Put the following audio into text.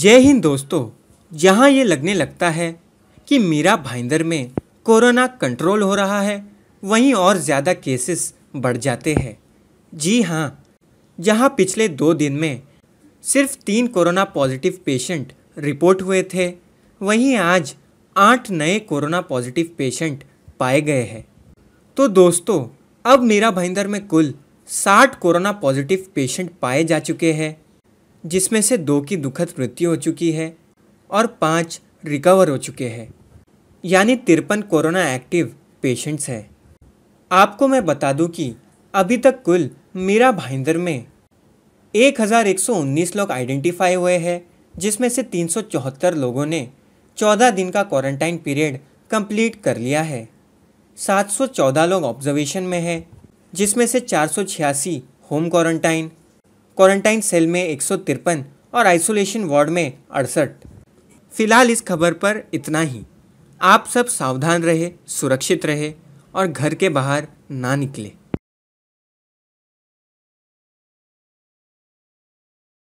जय हिंद दोस्तों जहां ये लगने लगता है कि मीरा भाईंदर में कोरोना कंट्रोल हो रहा है वहीं और ज़्यादा केसेस बढ़ जाते हैं जी हाँ जहाँ पिछले दो दिन में सिर्फ तीन कोरोना पॉजिटिव पेशेंट रिपोर्ट हुए थे वहीं आज आठ नए कोरोना पॉजिटिव पेशेंट पाए गए हैं तो दोस्तों अब मीरा भाईंदर में कुल साठ कोरोना पॉजिटिव पेशेंट पाए जा चुके हैं जिसमें से दो की दुखद मृत्यु हो चुकी है और पाँच रिकवर हो चुके हैं यानी तिरपन कोरोना एक्टिव पेशेंट्स हैं आपको मैं बता दूं कि अभी तक कुल मीरा भाईंदर में 1119 लोग आइडेंटिफाई हुए हैं जिसमें से 374 लोगों ने 14 दिन का क्वारंटाइन पीरियड कंप्लीट कर लिया है 714 लोग ऑब्जर्वेशन में हैं जिसमें से चार होम क्वारंटाइन क्वारंटाइन सेल में एक और आइसोलेशन वार्ड में अड़सठ फिलहाल इस खबर पर इतना ही आप सब सावधान रहे सुरक्षित रहे और घर के बाहर ना निकले